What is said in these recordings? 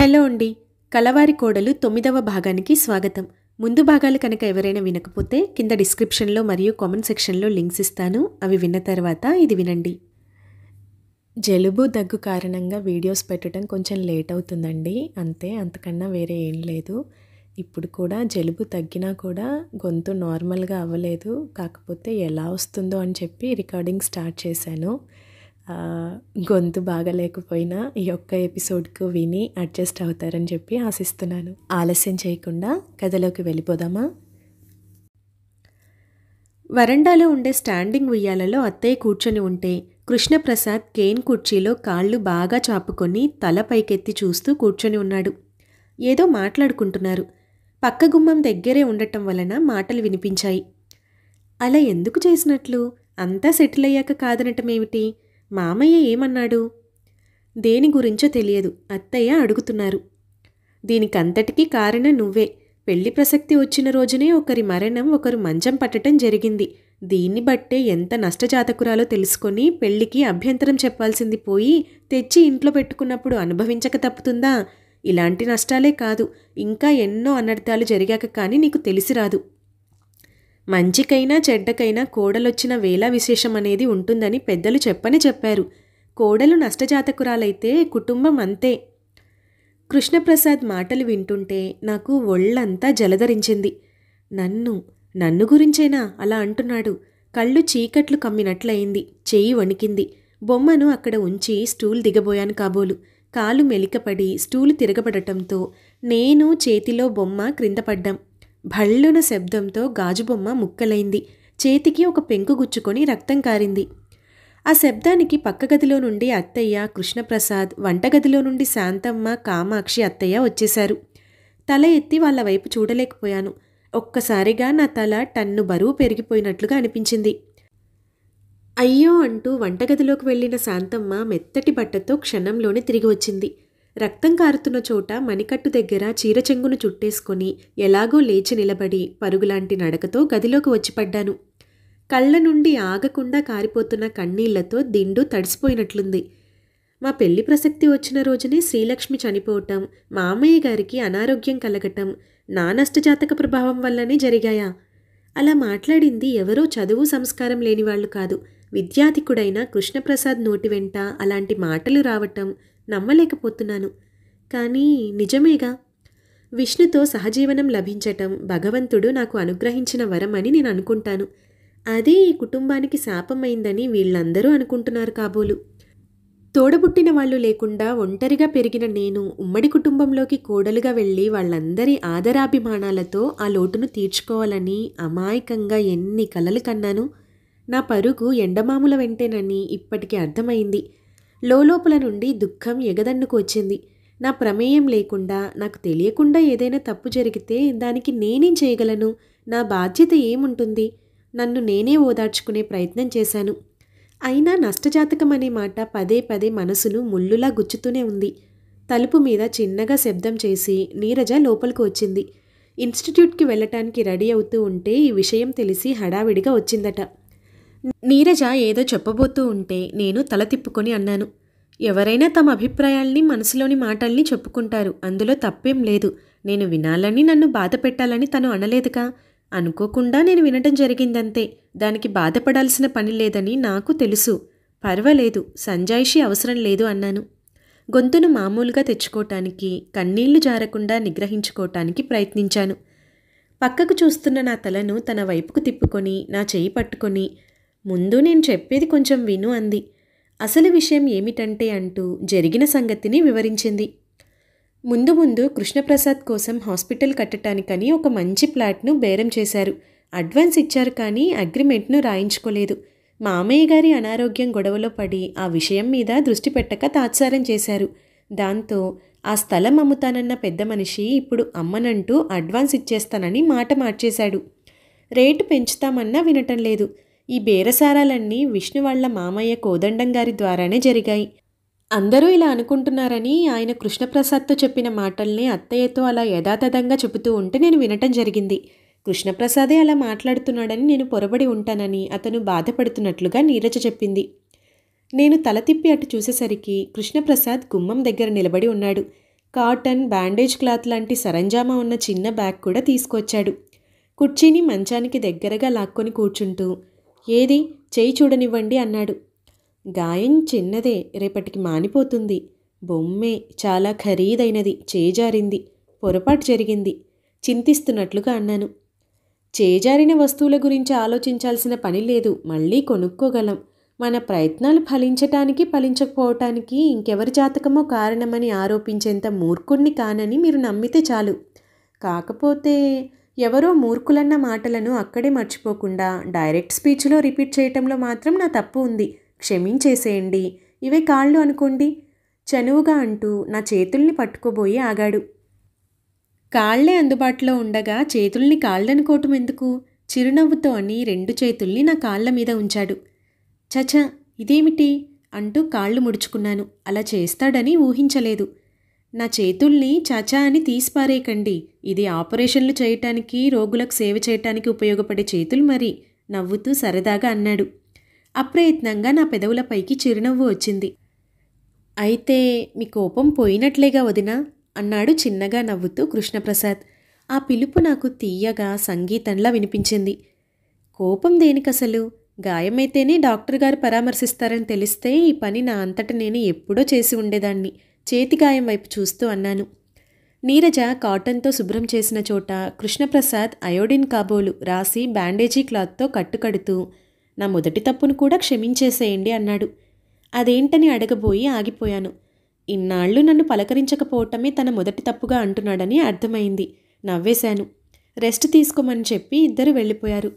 hello అండి కలవారి కోడలు తొమ్మిదవ భాగానికి స్వాగతం ముందు భాగాలు కనుక ఎవరైనా వినకపోతే కింద డిస్క్రిప్షన్లో మరియు కామెంట్ సెక్షన్లో లింక్స్ ఇస్తాను అవి విన్న తర్వాత ఇది వినండి జలుబు దగ్గు కారణంగా వీడియోస్ పెట్టడం కొంచెం లేట్ అవుతుందండి అంతే అంతకన్నా వేరే ఏం లేదు ఇప్పుడు కూడా జలుబు తగ్గినా కూడా గొంతు నార్మల్గా అవ్వలేదు కాకపోతే ఎలా వస్తుందో అని చెప్పి రికార్డింగ్ స్టార్ట్ చేశాను గొంతు బాగలేకపోయినా ఈ ఒక్క ఎపిసోడ్కు విని అడ్జస్ట్ అవుతారని చెప్పి ఆశిస్తున్నాను ఆలస్యం చేయకుండా కథలోకి వెళ్ళిపోదామా వరండాలో ఉండే స్టాండింగ్ ఉయ్యాలలో అత్తయ్య కూర్చొని ఉంటే కృష్ణప్రసాద్ కేన్ కుర్చీలో కాళ్ళు బాగా చాపుకొని తల పైకెత్తి చూస్తూ కూర్చొని ఉన్నాడు ఏదో మాట్లాడుకుంటున్నారు పక్క గుమ్మం దగ్గరే ఉండటం వలన మాటలు వినిపించాయి అలా ఎందుకు చేసినట్లు అంతా సెటిల్ అయ్యాక కాదనటమేమిటి మామయ్య ఏమన్నాడు దేని గురించో తెలియదు అత్తయ్య అడుగుతున్నారు దీనికంతటికీ కారణం నువ్వే పెళ్లి ప్రసక్తి వచ్చిన రోజునే ఒకరి మరణం ఒకరు మంచం పట్టడం జరిగింది దీన్ని బట్టే ఎంత నష్టజాతకురాలో తెలుసుకొని పెళ్లికి అభ్యంతరం చెప్పాల్సింది పోయి తెచ్చి ఇంట్లో పెట్టుకున్నప్పుడు అనుభవించక తప్పుతుందా ఇలాంటి నష్టాలే కాదు ఇంకా ఎన్నో అనర్థాలు జరిగాక కానీ నీకు తెలిసిరాదు మంచికైనా చెడ్డకైనా కోడలొచ్చిన వేళ విశేషం అనేది ఉంటుందని పెద్దలు చెప్పని చెప్పారు కోడలు నష్టజాతకురాలైతే కుటుంబం అంతే కృష్ణప్రసాద్ మాటలు వింటుంటే నాకు ఒళ్ళంతా జలధరించింది నన్ను నన్ను గురించేనా అలా అంటున్నాడు కళ్ళు చీకట్లు కమ్మినట్లయింది చేయి వణికింది బొమ్మను అక్కడ ఉంచి స్టూల్ దిగబోయాను కాబోలు కాలు మెలికపడి స్టూలు తిరగబడటంతో నేను చేతిలో బొమ్మ క్రిందపడ్డాం భళ్ళున శబ్దంతో గాజుబొమ్మ ముక్కలైంది చేతికి ఒక పెంకు గుచ్చుకొని రక్తం కారింది ఆ శబ్దానికి పక్క గదిలో నుండి అత్తయ్య కృష్ణప్రసాద్ వంటగదిలో నుండి శాంతమ్మ కామాక్షి అత్తయ్య వచ్చేశారు తల ఎత్తి వాళ్ళ వైపు చూడలేకపోయాను ఒక్కసారిగా నా తల టన్ను బరువు పెరిగిపోయినట్లుగా అనిపించింది అయ్యో అంటూ వంటగదిలోకి వెళ్ళిన శాంతమ్మ మెత్తటి బట్టతో క్షణంలోనే తిరిగి వచ్చింది రక్తం కారుతున్న చోట మణికట్టు దగ్గర చీర చెంగును చుట్టేసుకొని ఎలాగో లేచి నిలబడి పరుగులాంటి నడకతో గదిలోకి వచ్చి పడ్డాను కళ్ళ నుండి ఆగకుండా కారిపోతున్న కన్నీళ్లతో దిండు తడిసిపోయినట్లుంది మా పెళ్లి ప్రసక్తి వచ్చిన రోజునే శ్రీలక్ష్మి చనిపోవటం మామయ్య గారికి అనారోగ్యం కలగటం నా నష్టజాతక ప్రభావం వల్లనే జరిగాయా అలా మాట్లాడింది ఎవరో చదువు సంస్కారం లేని వాళ్ళు కాదు విద్యాధికుడైన కృష్ణప్రసాద్ నోటి వెంట అలాంటి మాటలు రావటం నమ్మలేకపోతున్నాను కానీ నిజమేగా విష్ణుతో సహజీవనం లభించటం భగవంతుడు నాకు అనుగ్రహించిన వరం అని నేను అనుకుంటాను అదే ఈ కుటుంబానికి శాపమైందని వీళ్ళందరూ అనుకుంటున్నారు కాబోలు తోడబుట్టిన వాళ్ళు లేకుండా ఒంటరిగా పెరిగిన నేను ఉమ్మడి కుటుంబంలోకి కోడలుగా వెళ్ళి వాళ్ళందరి ఆదరాభిమానాలతో ఆ లోటును తీర్చుకోవాలని అమాయకంగా ఎన్ని కలలు కన్నాను నా పరుగు ఎండమాముల వెంటేనని ఇప్పటికీ అర్థమైంది లోపల నుండి దుఃఖం ఎగదన్నుకు వచ్చింది నా ప్రమేయం లేకుండా నాకు తెలియకుండా ఏదైనా తప్పు జరిగితే దానికి నేనేం చేయగలను నా బాధ్యత ఏముంటుంది నన్ను నేనే ఓదార్చుకునే ప్రయత్నం చేశాను అయినా నష్టజాతకం అనే మాట పదే పదే మనసును ముళ్ళులా గుచ్చుతూనే ఉంది తలుపు మీద చిన్నగా శబ్దం చేసి నీరజ లోపలికి వచ్చింది ఇన్స్టిట్యూట్కి వెళ్ళటానికి రెడీ అవుతూ ఉంటే ఈ విషయం తెలిసి హడావిడిగా వచ్చిందట నీరజ ఏదో చెప్పబోతూ ఉంటే నేను తల తిప్పుకొని అన్నాను ఎవరైనా తమ అభిప్రాయాల్ని మనసులోని మాటల్ని చెప్పుకుంటారు అందులో తప్పేం లేదు నేను వినాలని నన్ను బాధ పెట్టాలని తను అనలేదుగా అనుకోకుండా నేను వినటం జరిగిందంతే దానికి బాధపడాల్సిన పని లేదని నాకు తెలుసు పర్వాలేదు సంజాయిషి అవసరం లేదు అన్నాను గొంతును మామూలుగా తెచ్చుకోవటానికి కన్నీళ్లు జారకుండా నిగ్రహించుకోవటానికి ప్రయత్నించాను పక్కకు చూస్తున్న నా తలను తన వైపుకు తిప్పుకొని నా చేయి పట్టుకొని ముందు నేను చెప్పేది కొంచెం విను అంది అసలు విషయం ఏమిటంటే అంటూ జరిగిన సంగతిని వివరించింది ముందు ముందు కృష్ణప్రసాద్ కోసం హాస్పిటల్ కట్టడానికని ఒక మంచి ప్లాట్ను బేరం చేశారు అడ్వాన్స్ ఇచ్చారు కానీ అగ్రిమెంట్ను రాయించుకోలేదు మామయ్య గారి అనారోగ్యం గొడవలో పడి ఆ విషయం మీద దృష్టి పెట్టక తాత్సారం చేశారు దాంతో ఆ స్థలం అమ్ముతానన్న పెద్ద మనిషి ఇప్పుడు అమ్మనంటూ అడ్వాన్స్ ఇచ్చేస్తానని మాట మార్చేశాడు రేటు పెంచుతామన్నా వినటం లేదు ఈ బేరసారాలన్నీ విష్ణు వాళ్ళ మామయ్య కోదండం గారి ద్వారానే జరిగాయి అందరూ ఇలా అనుకుంటున్నారని ఆయన కృష్ణప్రసాద్తో చెప్పిన మాటల్ని అత్తయ్యతో అలా యథాతథంగా చెబుతూ ఉంటే నేను వినటం జరిగింది కృష్ణప్రసాదే అలా మాట్లాడుతున్నాడని నేను పొరబడి ఉంటానని అతను బాధపడుతున్నట్లుగా నీరజ చెప్పింది నేను తల తిప్పి అటు చూసేసరికి కృష్ణప్రసాద్ గుమ్మం దగ్గర నిలబడి ఉన్నాడు కాటన్ బ్యాండేజ్ క్లాత్ లాంటి సరంజామా ఉన్న చిన్న బ్యాగ్ కూడా తీసుకొచ్చాడు కుర్చీని మంచానికి దగ్గరగా లాక్కొని కూర్చుంటూ ఏది చేయి చూడనివ్వండి అన్నాడు గాయం చిన్నదే రేపటికి మానిపోతుంది బొమ్మే చాలా ఖరీదైనది చేజారింది పొరపాటు జరిగింది చింతిస్తున్నట్లుగా అన్నాను చేజారిన వస్తువుల గురించి ఆలోచించాల్సిన పని లేదు మళ్ళీ కొనుక్కోగలం మన ప్రయత్నాలు ఫలించటానికి ఫలించకపోవటానికి ఇంకెవరి జాతకమో కారణమని ఆరోపించేంత మూర్ఖుణ్ణి కానని మీరు నమ్మితే చాలు కాకపోతే ఎవరో మూర్ఖులన్న మాటలను అక్కడే మర్చిపోకుండా డైరెక్ట్ స్పీచ్లో రిపీట్ చేయటంలో మాత్రం నా తప్పు ఉంది క్షమించేసేయండి ఇవే కాళ్ళు అనుకోండి చనువుగా అంటూ నా చేతుల్ని పట్టుకోబోయి ఆగాడు కాళ్లే అందుబాటులో ఉండగా చేతుల్ని కాళ్ళనుకోవటం ఎందుకు చిరునవ్వుతో అని రెండు చేతుల్ని నా కాళ్ళ మీద ఉంచాడు చచ ఇదేమిటి అంటూ కాళ్ళు ముడుచుకున్నాను అలా చేస్తాడని ఊహించలేదు నా చేతుల్ని చాచా అని తీసిపారేయకండి ఇది ఆపరేషన్లు చేయటానికి రోగులకు సేవ చేయటానికి ఉపయోగపడే చేతులు మరి నవ్వుతూ సరదాగా అన్నాడు అప్రయత్నంగా నా పెదవులపైకి చిరునవ్వు వచ్చింది అయితే మీ కోపం పోయినట్లేగా వదినా అన్నాడు చిన్నగా నవ్వుతూ కృష్ణప్రసాద్ ఆ పిలుపు నాకు తీయగా సంగీతంలా వినిపించింది కోపం దేనికసలు గాయమైతేనే డాక్టర్ గారు పరామర్శిస్తారని తెలిస్తే ఈ పని నా అంతట నేను ఎప్పుడో చేసి ఉండేదాన్ని చేతిగాయం వైపు చూస్తూ అన్నాను నీరజ కాటన్తో శుభ్రం చేసిన చోట కృష్ణప్రసాద్ అయోడిన్ కాబోలు రాసి బ్యాండేజీ క్లాత్తో కట్టుకడుతూ నా మొదటి తప్పును కూడా క్షమించేసేయండి అన్నాడు అదేంటని అడగబోయి ఆగిపోయాను ఇన్నాళ్ళు నన్ను పలకరించకపోవటమే తన మొదటి తప్పుగా అంటున్నాడని అర్థమైంది నవ్వేశాను రెస్ట్ తీసుకోమని చెప్పి ఇద్దరు వెళ్ళిపోయారు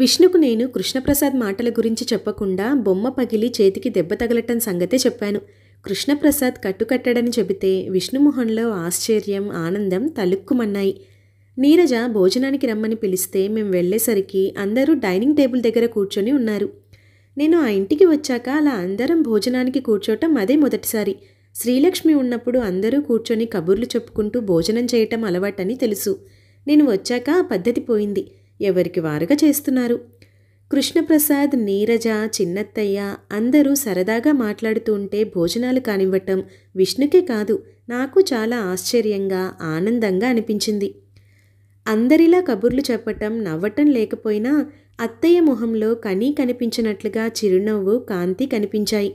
విష్ణుకు నేను కృష్ణప్రసాద్ మాటల గురించి చెప్పకుండా బొమ్మ పగిలి చేతికి దెబ్బ తగలటం సంగతే చెప్పాను కృష్ణప్రసాద్ కట్టుకట్టడని చెబితే విష్ణుమోహన్లో ఆశ్చర్యం ఆనందం తలుక్కుమన్నాయి నీరజ భోజనానికి రమ్మని పిలిస్తే మేము వెళ్ళేసరికి అందరూ డైనింగ్ టేబుల్ దగ్గర కూర్చొని ఉన్నారు నేను ఆ ఇంటికి వచ్చాక అలా అందరం భోజనానికి కూర్చోటం అదే మొదటిసారి శ్రీలక్ష్మి ఉన్నప్పుడు అందరూ కూర్చొని కబుర్లు చెప్పుకుంటూ భోజనం చేయటం అలవాటని తెలుసు నేను వచ్చాక ఆ పద్ధతి పోయింది ఎవరికి వారుగా చేస్తున్నారు కృష్ణప్రసాద్ నీరజ చిన్నత్తయ్య అందరూ సరదాగా మాట్లాడుతూ ఉంటే భోజనాలు కానివ్వటం విష్ణుకే కాదు నాకు చాలా ఆశ్చర్యంగా ఆనందంగా అనిపించింది అందరిలా కబుర్లు చెప్పటం నవ్వటం లేకపోయినా అత్తయ్య మొహంలో కనీ కనిపించినట్లుగా చిరునవ్వు కాంతి కనిపించాయి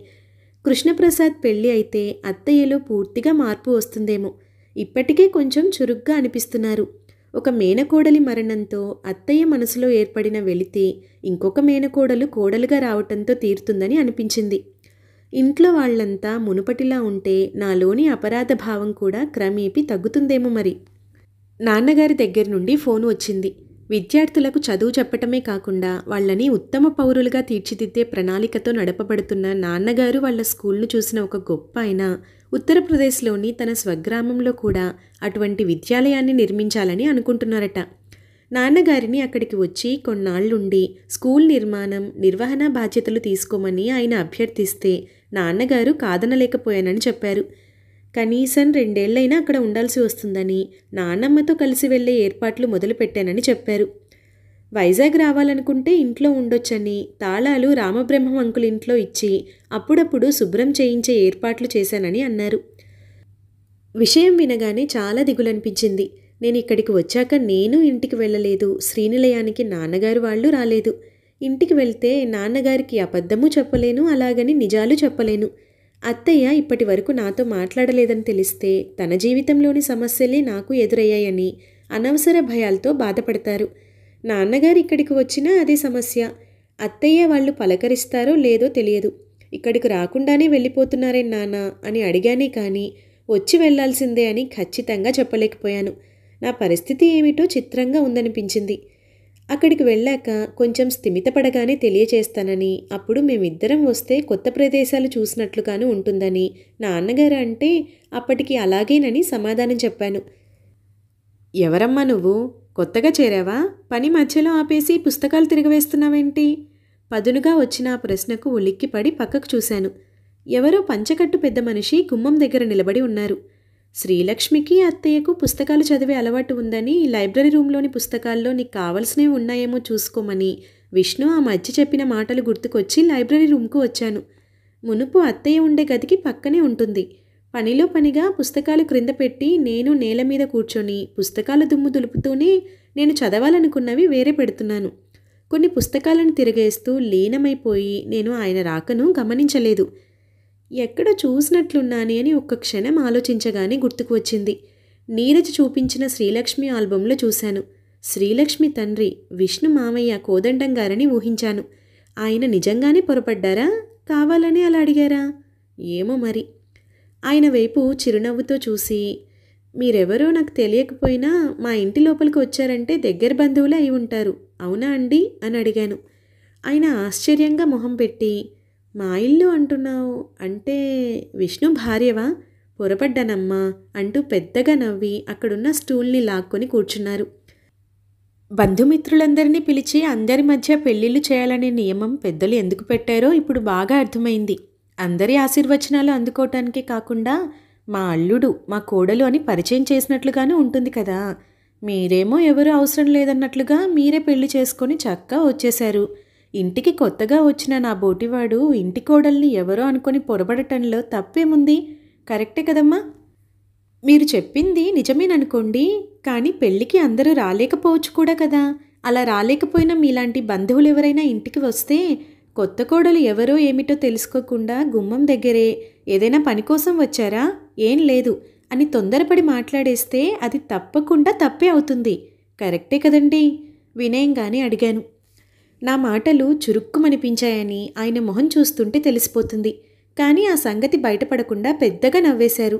కృష్ణప్రసాద్ పెళ్ళి అయితే అత్తయ్యలో పూర్తిగా మార్పు వస్తుందేమో ఇప్పటికే కొంచెం చురుగ్గా అనిపిస్తున్నారు ఒక మేనకోడలి మరణంతో అత్తయ్య మనసులో ఏర్పడిన వెళితే ఇంకొక మేనకోడలు కోడలుగా రావటంతో తీరుతుందని అనిపించింది ఇంట్లో వాళ్ళంతా మునుపటిలా ఉంటే నాలోని అపరాధ భావం కూడా క్రమేపీ తగ్గుతుందేమో మరి నాన్నగారి దగ్గర నుండి ఫోన్ వచ్చింది విద్యార్థులకు చదువు చెప్పటమే కాకుండా వాళ్ళని ఉత్తమ పౌరులుగా తీర్చిదిద్దే ప్రణాళికతో నడపబడుతున్న నాన్నగారు వాళ్ళ స్కూల్ను చూసిన ఒక గొప్ప అయినా ఉత్తరప్రదేశ్లోని తన స్వగ్రామంలో కూడా అటువంటి విద్యాలయాన్ని నిర్మించాలని అనుకుంటున్నారట నాన్నగారిని అక్కడికి వచ్చి కొన్నాళ్లుండి స్కూల్ నిర్మాణం నిర్వహణ బాధ్యతలు తీసుకోమని ఆయన అభ్యర్థిస్తే నాన్నగారు కాదనలేకపోయానని చెప్పారు కనీసం రెండేళ్లైనా అక్కడ ఉండాల్సి వస్తుందని నాన్నమ్మతో కలిసి వెళ్లే ఏర్పాట్లు మొదలుపెట్టానని చెప్పారు వైజాగ్ రావాలనుకుంటే ఇంట్లో ఉండొచ్చని తాళాలు రామబ్రహ్మం అంకుల్ ఇంట్లో ఇచ్చి అప్పుడప్పుడు శుభ్రం చేయించే ఏర్పాట్లు చేశానని అన్నారు విషయం వినగానే చాలా దిగులనిపించింది నేను ఇక్కడికి వచ్చాక నేను ఇంటికి వెళ్ళలేదు శ్రీనిలయానికి నాన్నగారు వాళ్ళు రాలేదు ఇంటికి వెళ్తే నాన్నగారికి అబద్ధము చెప్పలేను అలాగని నిజాలు చెప్పలేను అత్తయ్య ఇప్పటి వరకు నాతో మాట్లాడలేదని తెలిస్తే తన జీవితంలోని సమస్యలే నాకు ఎదురయ్యాయని అనవసర భయాలతో బాధపడతారు నాన్నగారు ఇక్కడికి వచ్చినా అదే సమస్య అత్తయ్య వాళ్ళు పలకరిస్తారో లేదో తెలియదు ఇక్కడికి రాకుండానే వెళ్ళిపోతున్నారే నాన్న అని అడిగానే కానీ వచ్చి వెళ్లాల్సిందే అని ఖచ్చితంగా చెప్పలేకపోయాను నా పరిస్థితి ఏమిటో చిత్రంగా ఉందనిపించింది అక్కడికి వెళ్ళాక కొంచెం స్థిమితపడగానే తెలియచేస్తానని అప్పుడు మేమిద్దరం వస్తే కొత్త ప్రదేశాలు చూసినట్లుగాను ఉంటుందని నాన్నగారు అంటే అప్పటికి అలాగేనని సమాధానం చెప్పాను ఎవరమ్మా నువ్వు కొత్తగా చేరావా పని మధ్యలో ఆపేసి పుస్తకాలు తిరగవేస్తున్నావేంటి పదునుగా వచ్చిన ఆ ప్రశ్నకు ఉలిక్కిపడి పక్కకు చూశాను ఎవరో పంచకట్టు పెద్ద మనిషి గుమ్మం దగ్గర నిలబడి ఉన్నారు శ్రీలక్ష్మికి అత్తయ్యకు పుస్తకాలు చదివే అలవాటు ఉందని లైబ్రరీ రూమ్లోని పుస్తకాల్లో నీకు కావలసినవి ఉన్నాయేమో చూసుకోమని విష్ణు ఆ మధ్య చెప్పిన మాటలు గుర్తుకొచ్చి లైబ్రరీ రూమ్కు వచ్చాను మునుపు అత్తయ్య ఉండే గదికి పక్కనే ఉంటుంది పనిలో పనిగా పుస్తకాలు క్రింద పెట్టి నేను నేల మీద కూర్చొని పుస్తకాల దుమ్ము దులుపుతూనే నేను చదవాలనుకున్నవి వేరే పెడుతున్నాను కొన్ని పుస్తకాలను తిరగేస్తూ లీనమైపోయి నేను ఆయన రాకను గమనించలేదు ఎక్కడ చూసినట్లున్నాని అని ఒక్క క్షణం ఆలోచించగానే గుర్తుకు వచ్చింది నీరజ్ చూపించిన శ్రీలక్ష్మి ఆల్బంలో చూశాను శ్రీలక్ష్మి తండ్రి విష్ణు మామయ్య కోదండం గారని ఊహించాను ఆయన నిజంగానే పొరపడ్డారా కావాలని అలా అడిగారా ఏమో మరి ఆయన వైపు చిరునవ్వుతో చూసి మీరెవరో నాకు తెలియకపోయినా మా ఇంటి లోపలికి వచ్చారంటే దగ్గర బంధువులు అయి ఉంటారు అవునా అండి అని అడిగాను ఆయన ఆశ్చర్యంగా మొహం పెట్టి మా ఇల్లు అంటున్నావు అంటే విష్ణు భార్యవా పొరపడ్డానమ్మా అంటూ పెద్దగా నవ్వి అక్కడున్న స్టూల్ని లాక్కొని కూర్చున్నారు బంధుమిత్రులందరినీ పిలిచి అందరి మధ్య పెళ్ళిళ్ళు చేయాలనే నియమం పెద్దలు ఎందుకు పెట్టారో ఇప్పుడు బాగా అర్థమైంది అందరి ఆశీర్వచనాలు అందుకోవటానికే కాకుండా మా అల్లుడు మా కోడలు అని పరిచయం చేసినట్లుగానే ఉంటుంది కదా మీరేమో ఎవరు అవసరం లేదన్నట్లుగా మీరే పెళ్లి చేసుకొని చక్కగా వచ్చేశారు ఇంటికి కొత్తగా వచ్చిన నా బోటివాడు ఇంటి కోడల్ని ఎవరో అనుకుని పొరబడటంలో తప్పేముంది కరెక్టే కదమ్మా మీరు చెప్పింది నిజమేననుకోండి కానీ పెళ్ళికి అందరూ రాలేకపోవచ్చు కూడా కదా అలా రాలేకపోయినా మీలాంటి బంధువులు ఎవరైనా ఇంటికి వస్తే కొత్త కోడలు ఎవరో ఏమిటో తెలుసుకోకుండా గుమ్మం దగ్గరే ఏదైనా పని కోసం వచ్చారా ఏం లేదు అని తొందరపడి మాట్లాడేస్తే అది తప్పకుండా తప్పే అవుతుంది కరెక్టే కదండి వినయంగానే అడిగాను నా మాటలు చురుక్కుమనిపించాయని ఆయన మొహం చూస్తుంటే తెలిసిపోతుంది కానీ ఆ సంగతి బయటపడకుండా పెద్దగా నవ్వేశారు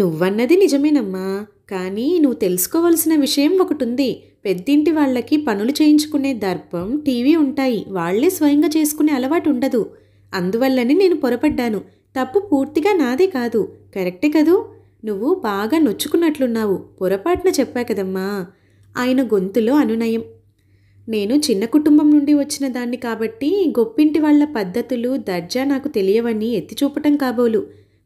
నువ్వన్నది నిజమేనమ్మా కానీ నువ్వు తెలుసుకోవలసిన విషయం ఒకటి ఉంది పెద్దింటి వాళ్ళకి పనులు చేయించుకునే దర్పం టీవీ ఉంటాయి వాళ్లే స్వయంగా చేసుకునే అలవాటు ఉండదు అందువల్లనే నేను పొరపడ్డాను తప్పు పూర్తిగా నాదే కాదు కరెక్టే కదూ నువ్వు బాగా నొచ్చుకున్నట్లున్నావు పొరపాటున చెప్పా కదమ్మా ఆయన గొంతులో అనునయం నేను చిన్న కుటుంబం నుండి వచ్చిన దాన్ని కాబట్టి గొప్పింటి వాళ్ళ పద్ధతులు దర్జా నాకు తెలియవని ఎత్తిచూపటం కాబోలు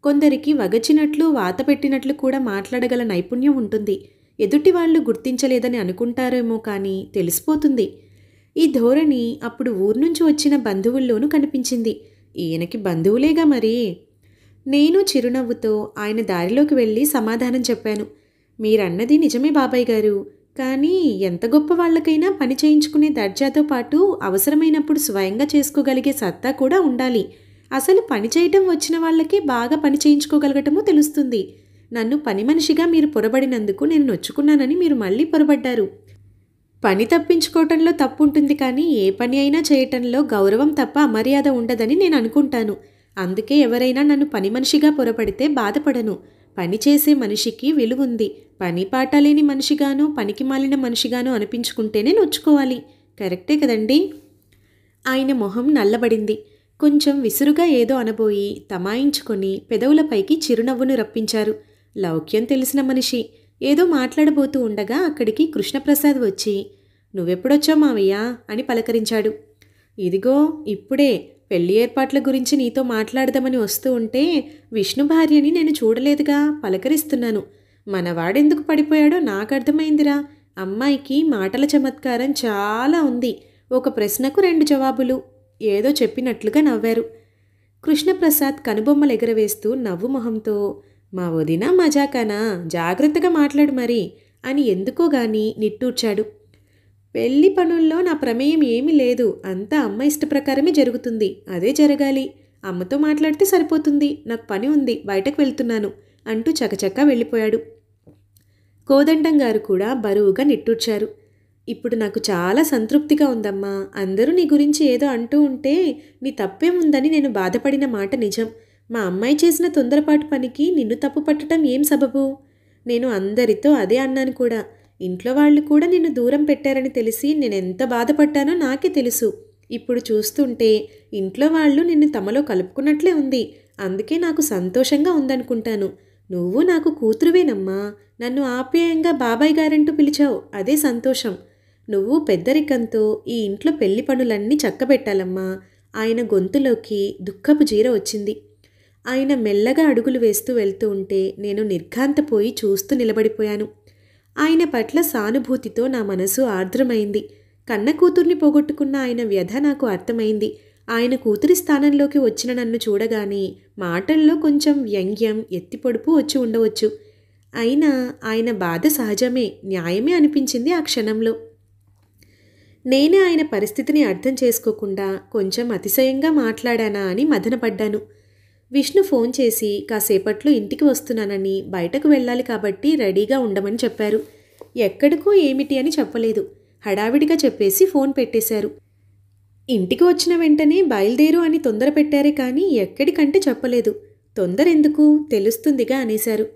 కొందరికి వగచినట్లు వాత పెట్టినట్లు కూడా మాట్లాడగల నైపుణ్యం ఉంటుంది ఎదుటి వాళ్ళు గుర్తించలేదని అనుకుంటారేమో కానీ తెలిసిపోతుంది ఈ ధోరణి అప్పుడు ఊరు నుంచి వచ్చిన బంధువుల్లోనూ కనిపించింది ఈయనకి బంధువులేగా మరి నేను చిరునవ్వుతో ఆయన దారిలోకి వెళ్ళి సమాధానం చెప్పాను మీరన్నది నిజమే బాబాయ్ గారు కానీ ఎంత గొప్ప వాళ్ళకైనా పని చేయించుకునే దర్జాతో పాటు అవసరమైనప్పుడు స్వయంగా చేసుకోగలిగే సత్తా కూడా ఉండాలి అసలు పని చేయటం వచ్చిన వాళ్ళకి బాగా పని చేయించుకోగలగటము తెలుస్తుంది నన్ను పని మనిషిగా మీరు పొరబడినందుకు నేను నొచ్చుకున్నానని మీరు మళ్ళీ పొరబడ్డారు పని తప్పించుకోవటంలో తప్పు ఉంటుంది కానీ ఏ పని అయినా చేయటంలో గౌరవం తప్ప అమర్యాద ఉండదని నేను అనుకుంటాను అందుకే ఎవరైనా నన్ను పని మనిషిగా పొరపడితే బాధపడను పని చేసే మనిషికి విలువుంది పని పాట లేని మనిషిగాను పనికి మాలిన మనిషిగాను అనిపించుకుంటేనే నొచ్చుకోవాలి కరెక్టే కదండి ఆయన మొహం నల్లబడింది కొంచెం విసురుగా ఏదో అనబోయి తమాయించుకొని పెదవులపైకి చిరునవ్వును రప్పించారు లౌక్యం తెలిసిన మనిషి ఏదో మాట్లాడబోతూ ఉండగా అక్కడికి కృష్ణప్రసాద్ వచ్చి నువ్వెప్పుడొచ్చావు మావయ్య అని పలకరించాడు ఇదిగో ఇప్పుడే పెళ్లి ఏర్పాట్ల గురించి నీతో మాట్లాడదామని వస్తూ ఉంటే విష్ణు భార్యని నేను చూడలేదుగా పలకరిస్తున్నాను మనవాడెందుకు పడిపోయాడో నాకు అర్థమైందిరా అమ్మాయికి మాటల చమత్కారం చాలా ఉంది ఒక ప్రశ్నకు రెండు జవాబులు ఏదో చెప్పినట్లుగా నవ్వారు కృష్ణప్రసాద్ కనుబొమ్మలు ఎగరవేస్తూ నవ్వు మొహంతో మా వదిన మజాకనా జాగ్రత్తగా మాట్లాడు మరి అని ఎందుకో గాని నిట్టూర్చాడు పెళ్లి పనుల్లో నా ప్రమేయం ఏమీ లేదు అంతా అమ్మ ఇష్టప్రకారమే జరుగుతుంది అదే జరగాలి అమ్మతో మాట్లాడితే సరిపోతుంది నాకు పని ఉంది బయటకు వెళ్తున్నాను అంటూ చకచకా వెళ్ళిపోయాడు కోదండం గారు కూడా బరువుగా నిట్టూర్చారు ఇప్పుడు నాకు చాలా సంతృప్తిగా ఉందమ్మా అందరూ నీ గురించి ఏదో అంటూ ఉంటే నీ తప్పేముందని నేను బాధపడిన మాట నిజం మా అమ్మాయి చేసిన తొందరపాటు పనికి నిన్ను తప్పు పట్టడం ఏం సబబు నేను అందరితో అదే అన్నాను కూడా ఇంట్లో వాళ్ళు కూడా నిన్ను దూరం పెట్టారని తెలిసి నేను ఎంత బాధపడ్డానో నాకే తెలుసు ఇప్పుడు చూస్తుంటే ఇంట్లో వాళ్ళు నిన్ను తమలో కలుపుకున్నట్లే ఉంది అందుకే నాకు సంతోషంగా ఉందనుకుంటాను నువ్వు నాకు కూతురువేనమ్మా నన్ను ఆప్యాయంగా బాబాయ్ గారంటూ పిలిచావు అదే సంతోషం నువ్వు పెద్దరికంతో ఈ ఇంట్లో పెళ్లి పనులన్నీ చక్కబెట్టాలమ్మా ఆయన గొంతులోకి దుఃఖపు జీర వచ్చింది ఆయన మెల్లగా అడుగులు వేస్తూ వెళ్తూ ఉంటే నేను నిర్ఘాంతపోయి చూస్తూ నిలబడిపోయాను ఆయన పట్ల సానుభూతితో నా మనసు ఆర్ద్రమైంది కన్న కూతుర్ని పోగొట్టుకున్న ఆయన వ్యధ నాకు అర్థమైంది ఆయన కూతురి స్థానంలోకి వచ్చిన నన్ను చూడగానే మాటల్లో కొంచెం వ్యంగ్యం ఎత్తిపొడుపు వచ్చి ఉండవచ్చు అయినా ఆయన బాధ సహజమే న్యాయమే అనిపించింది ఆ క్షణంలో నేనే ఆయన పరిస్థితిని అర్థం చేసుకోకుండా కొంచెం అతిశయంగా మాట్లాడానా అని మదనపడ్డాను విష్ణు ఫోన్ చేసి కాసేపట్లో ఇంటికి వస్తున్నానని బయటకు వెళ్ళాలి కాబట్టి రెడీగా ఉండమని చెప్పారు ఎక్కడికో ఏమిటి అని చెప్పలేదు హడావిడిగా చెప్పేసి ఫోన్ పెట్టేశారు ఇంటికి వచ్చిన వెంటనే బయలుదేరు అని తొందర పెట్టారే కానీ ఎక్కడికంటే చెప్పలేదు తొందర ఎందుకు తెలుస్తుందిగా అనేశారు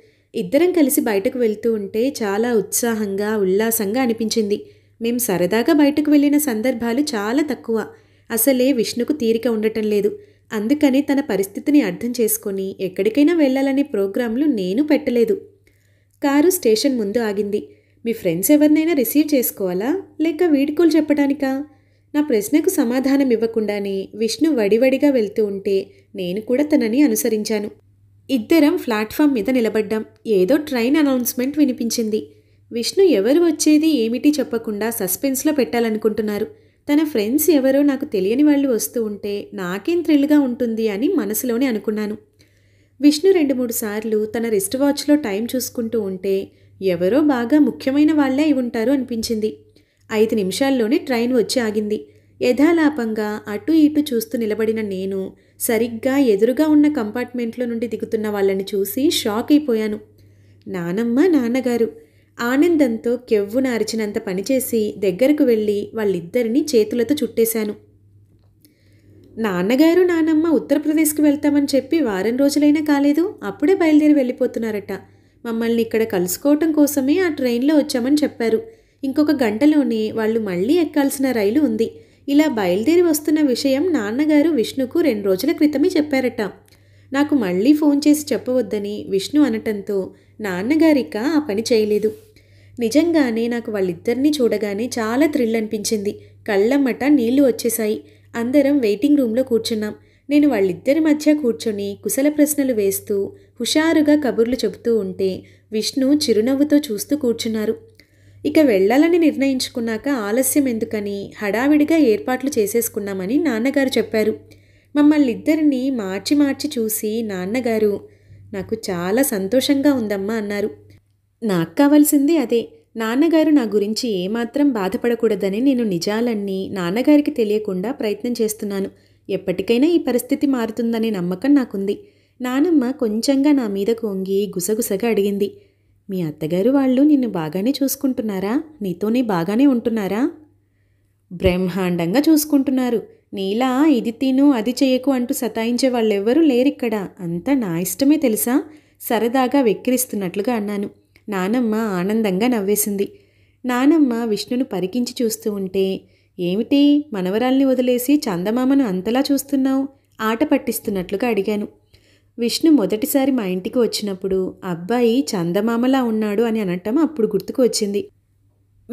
ఇద్దరం కలిసి బయటకు వెళ్తూ ఉంటే చాలా ఉత్సాహంగా ఉల్లాసంగా అనిపించింది మేం సరదాగా బయటకు వెళ్ళిన సందర్భాలు చాలా తక్కువ అసలే విష్ణుకు తీరిక ఉండటం లేదు అందుకని తన పరిస్థితిని అర్థం చేసుకొని ఎక్కడికైనా వెళ్ళాలనే ప్రోగ్రాంలు నేను పెట్టలేదు కారు స్టేషన్ ముందు ఆగింది మీ ఫ్రెండ్స్ ఎవరినైనా రిసీవ్ చేసుకోవాలా లేక వీడ్కోలు చెప్పడానికా నా ప్రశ్నకు సమాధానం ఇవ్వకుండానే విష్ణు వడివడిగా వెళ్తూ ఉంటే నేను కూడా తనని అనుసరించాను ఇద్దరం ప్లాట్ఫామ్ మీద నిలబడ్డాం ఏదో ట్రైన్ అనౌన్స్మెంట్ వినిపించింది విష్ణు ఎవరు వచ్చేది ఏమిటి చెప్పకుండా సస్పెన్స్లో పెట్టాలనుకుంటున్నారు తన ఫ్రెండ్స్ ఎవరో నాకు తెలియని వాళ్ళు వస్తూ ఉంటే నాకేం థ్రిల్గా ఉంటుంది అని మనసులోనే అనుకున్నాను విష్ణు రెండు మూడు సార్లు తన రిస్ట్ వాచ్లో టైం చూసుకుంటూ ఉంటే ఎవరో బాగా ముఖ్యమైన వాళ్ళే అయి ఉంటారు అనిపించింది ఐదు నిమిషాల్లోనే ట్రైన్ వచ్చి ఆగింది యథాలాపంగా అటు ఇటు చూస్తూ నిలబడిన నేను సరిగ్గా ఎదురుగా ఉన్న కంపార్ట్మెంట్లో నుండి దిగుతున్న వాళ్ళని చూసి షాక్ అయిపోయాను నానమ్మ నాన్నగారు ఆనందంతో కెవ్వున అరిచినంత పనిచేసి దగ్గరకు వెళ్ళి వాళ్ళిద్దరినీ చేతులతో చుట్టేశాను నాన్నగారు నానమ్మ ఉత్తరప్రదేశ్కి వెళ్తామని చెప్పి వారం రోజులైనా కాలేదు అప్పుడే బయలుదేరి వెళ్ళిపోతున్నారట మమ్మల్ని ఇక్కడ కలుసుకోవటం కోసమే ఆ ట్రైన్లో వచ్చామని చెప్పారు ఇంకొక గంటలోనే వాళ్ళు మళ్ళీ ఎక్కాల్సిన రైలు ఉంది ఇలా బయలుదేరి వస్తున్న విషయం నాన్నగారు విష్ణుకు రెండు రోజుల క్రితమే చెప్పారట నాకు మళ్ళీ ఫోన్ చేసి చెప్పవద్దని విష్ణు అనటంతో నాన్నగారిక ఆ పని చేయలేదు నిజంగానే నాకు వాళ్ళిద్దరినీ చూడగానే చాలా థ్రిల్ అనిపించింది కళ్ళమ్మట నీళ్లు వచ్చేశాయి అందరం వెయిటింగ్ రూమ్లో కూర్చున్నాం నేను వాళ్ళిద్దరి మధ్య కూర్చొని కుశల ప్రశ్నలు వేస్తూ హుషారుగా కబుర్లు చెబుతూ ఉంటే విష్ణు చిరునవ్వుతో చూస్తూ కూర్చున్నారు ఇక వెళ్ళాలని నిర్ణయించుకున్నాక ఆలస్యం ఎందుకని హడావిడిగా ఏర్పాట్లు చేసేసుకున్నామని నాన్నగారు చెప్పారు మమ్మల్ని ఇద్దరిని మార్చి మార్చి చూసి నాన్నగారు నాకు చాలా సంతోషంగా ఉందమ్మా అన్నారు నాకు కావాల్సింది అదే నాన్నగారు నా గురించి ఏమాత్రం బాధపడకూడదని నేను నిజాలన్నీ నాన్నగారికి తెలియకుండా ప్రయత్నం చేస్తున్నాను ఎప్పటికైనా ఈ పరిస్థితి మారుతుందనే నమ్మకం నాకుంది నానమ్మ కొంచెంగా నా మీదకు వంగి గుసగుసగా అడిగింది మీ అత్తగారు వాళ్ళు నిన్ను బాగానే చూసుకుంటున్నారా నీతోనే బాగానే ఉంటున్నారా బ్రహ్మాండంగా చూసుకుంటున్నారు నీలా ఇది తిను అది చేయకు అంటూ సతాయించే వాళ్ళెవ్వరూ లేరిక్కడ అంతా నా ఇష్టమే తెలుసా సరదాగా వెక్కిరిస్తున్నట్లుగా అన్నాను నానమ్మ ఆనందంగా నవ్వేసింది నానమ్మ విష్ణును పరికించి చూస్తూ ఉంటే ఏమిటి మనవరాల్ని వదిలేసి చందమామను అంతలా చూస్తున్నావు ఆట పట్టిస్తున్నట్లుగా అడిగాను విష్ణు మొదటిసారి మా ఇంటికి వచ్చినప్పుడు అబ్బాయి చందమామలా ఉన్నాడు అని అనటం అప్పుడు గుర్తుకు వచ్చింది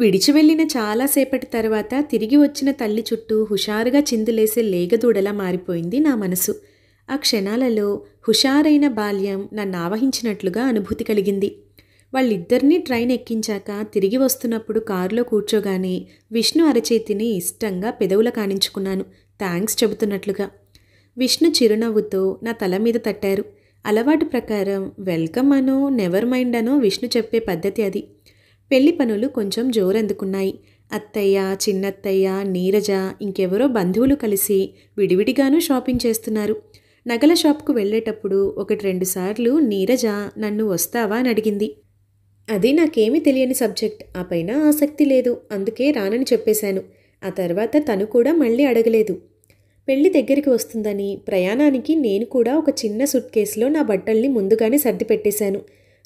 విడిచి వెళ్ళిన చాలాసేపటి తర్వాత తిరిగి వచ్చిన తల్లి చుట్టూ హుషారుగా చిందులేసే లేగదూడలా మారిపోయింది నా మనసు ఆ క్షణాలలో హుషారైన బాల్యం నన్ను ఆవహించినట్లుగా అనుభూతి కలిగింది వాళ్ళిద్దరినీ ట్రైన్ ఎక్కించాక తిరిగి వస్తున్నప్పుడు కారులో కూర్చోగానే విష్ణు అరచేతిని ఇష్టంగా పెదవుల కానించుకున్నాను థ్యాంక్స్ చెబుతున్నట్లుగా విష్ణు చిరునవ్వుతో నా తల మీద తట్టారు అలవాటు ప్రకారం వెల్కమ్ అనో నెవర్ మైండ్ అనో విష్ణు చెప్పే పద్ధతి అది పెళ్లి పనులు కొంచెం జోరందుకున్నాయి అత్తయ్య చిన్నత్తయ్య నీరజ ఇంకెవరో బంధువులు కలిసి విడివిడిగానూ షాపింగ్ చేస్తున్నారు నగల షాప్కు వెళ్ళేటప్పుడు ఒకటి రెండుసార్లు నీరజ నన్ను వస్తావా అని అడిగింది అది నాకేమీ తెలియని సబ్జెక్ట్ ఆ పైన ఆసక్తి లేదు అందుకే రానని చెప్పేశాను ఆ తర్వాత తను కూడా మళ్ళీ అడగలేదు పెళ్లి దగ్గరికి వస్తుందని ప్రయాణానికి నేను కూడా ఒక చిన్న సుట్ కేసులో నా బట్టల్ని ముందుగానే సర్ది పెట్టేశాను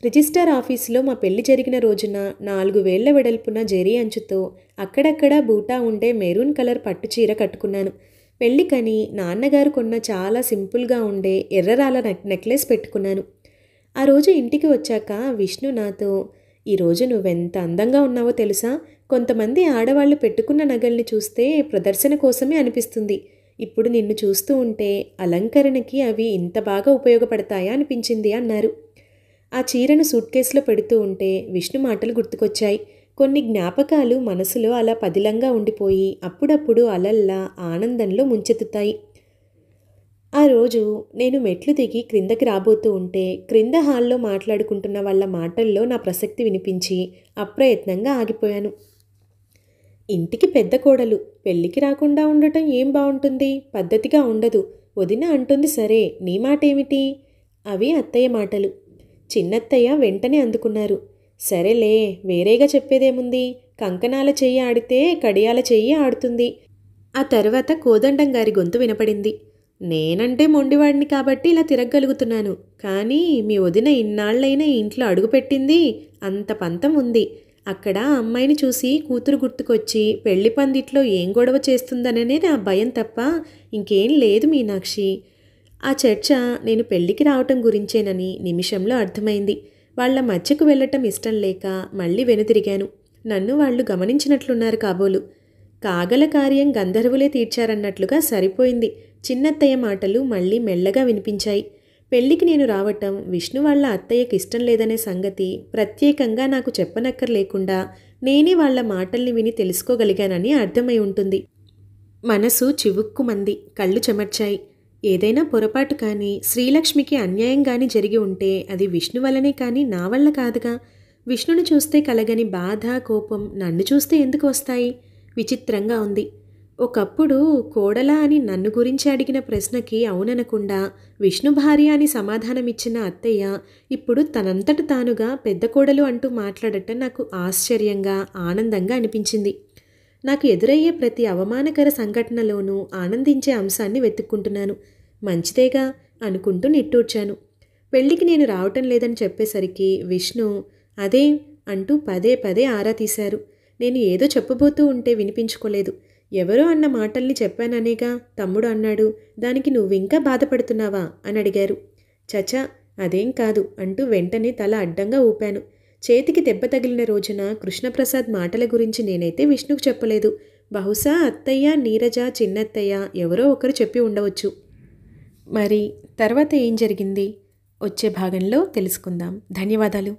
రిజిస్టర్ ఆఫీసులో మా పెళ్లి జరిగిన రోజున నాలుగు వేళ్ల వెడల్పున జెరీ అంచుతో అక్కడక్కడ బూటా ఉండే మెరూన్ కలర్ పట్టు చీర కట్టుకున్నాను పెళ్ళికని నాన్నగారు కొన్న చాలా సింపుల్గా ఉండే ఎర్రరాల నెక్లెస్ పెట్టుకున్నాను ఆ రోజు ఇంటికి వచ్చాక విష్ణు నాతో ఈరోజు నువ్వెంత అందంగా ఉన్నావో తెలుసా కొంతమంది ఆడవాళ్ళు పెట్టుకున్న నగల్ని చూస్తే ప్రదర్శన కోసమే అనిపిస్తుంది ఇప్పుడు నిన్ను చూస్తూ ఉంటే అలంకరణకి అవి ఇంత బాగా ఉపయోగపడతాయా అనిపించింది అన్నారు ఆ చీరను సూట్ కేసులో పెడుతూ ఉంటే విష్ణు మాటలు గుర్తుకొచ్చాయి కొన్ని జ్ఞాపకాలు మనసులో అలా పదిలంగా ఉండిపోయి అప్పుడప్పుడు అలల్లా ఆనందంలో ముంచెత్తుతాయి ఆ రోజు నేను మెట్లు దిగి క్రిందకి రాబోతూ ఉంటే క్రింద హాల్లో మాట్లాడుకుంటున్న వాళ్ళ మాటల్లో నా ప్రసక్తి వినిపించి అప్రయత్నంగా ఆగిపోయాను ఇంటికి పెద్ద కోడలు పెళ్ళికి రాకుండా ఉండటం ఏం బాగుంటుంది పద్ధతిగా ఉండదు వదిన అంటుంది సరే నీ మాట ఏమిటి అవి అత్తయ్య మాటలు చిన్నత్తయ్య వెంటనే అందుకున్నారు సరేలే వేరేగా చెప్పేదేముంది కంకణాల చెయ్యి ఆడితే కడియాల చెయ్యి ఆడుతుంది ఆ తర్వాత కోదండం గారి గొంతు వినపడింది నేనంటే మొండివాడిని కాబట్టి ఇలా తిరగగలుగుతున్నాను కానీ మీ వదిన ఇన్నాళ్ళైనా ఇంట్లో అడుగుపెట్టింది అంత పంతం ఉంది అక్కడ అమ్మాయిని చూసి కూతురు గుర్తుకొచ్చి పెళ్లి పందిట్లో ఏం గొడవ చేస్తుందననే నా భయం తప్ప ఇంకేం లేదు మీనాక్షి ఆ చర్చ నేను పెళ్లికి రావటం గురించేనని నిమిషంలో అర్థమైంది వాళ్ళ మధ్యకు వెళ్ళటం ఇష్టం లేక మళ్ళీ వెనుదిరిగాను నన్ను వాళ్ళు గమనించినట్లున్నారు కాబోలు కాగల కార్యం గంధర్వులే తీర్చారన్నట్లుగా సరిపోయింది చిన్నత్తయ్య మాటలు మళ్ళీ మెల్లగా వినిపించాయి పెళ్లికి నేను రావటం విష్ణు వాళ్ళ అత్తయ్యకి ఇష్టం లేదనే సంగతి ప్రత్యేకంగా నాకు చెప్పనక్కర్లేకుండా నేనే వాళ్ళ మాటల్ని విని తెలుసుకోగలిగానని అర్థమై ఉంటుంది మనసు చివుక్కుమంది కళ్ళు చెమర్చాయి ఏదైనా పొరపాటు కానీ శ్రీలక్ష్మికి అన్యాయం కానీ జరిగి ఉంటే అది విష్ణు వల్లనే కానీ నా వల్ల కాదుగా విష్ణుని చూస్తే కలగని బాధ కోపం నన్ను చూస్తే ఎందుకు వస్తాయి విచిత్రంగా ఉంది ఒకప్పుడు కోడల అని నన్ను గురించి అడిగిన ప్రశ్నకి అవుననకుండా విష్ణు భార్య అని సమాధానమిచ్చిన అత్తయ్య ఇప్పుడు తనంతట తానుగా పెద్ద కోడలు అంటూ మాట్లాడటం నాకు ఆశ్చర్యంగా ఆనందంగా అనిపించింది నాకు ఎదురయ్యే ప్రతి అవమానకర సంఘటనలోనూ ఆనందించే అంశాన్ని వెతుక్కుంటున్నాను మంచిదేగా అనుకుంటూ నిట్టూర్చాను పెళ్ళికి నేను రావటం లేదని చెప్పేసరికి విష్ణు అదే అంటూ పదే పదే ఆరా తీశారు నేను ఏదో చెప్పబోతూ ఉంటే వినిపించుకోలేదు ఎవరో అన్న మాటల్ని చెప్పాననేగా తమ్ముడు అన్నాడు దానికి నువ్వింకా బాధపడుతున్నావా అని అడిగారు చచా అదేం కాదు అంటూ వెంటనే తల అడ్డంగా ఊపాను చేతికి దెబ్బ తగిలిన రోజున కృష్ణప్రసాద్ మాటల గురించి నేనైతే విష్ణుకు చెప్పలేదు బహుశా అత్తయ్య నీరజ చిన్నత్తయ్య ఎవరో ఒకరు చెప్పి ఉండవచ్చు మరి తర్వాత ఏం జరిగింది వచ్చే భాగంలో తెలుసుకుందాం ధన్యవాదాలు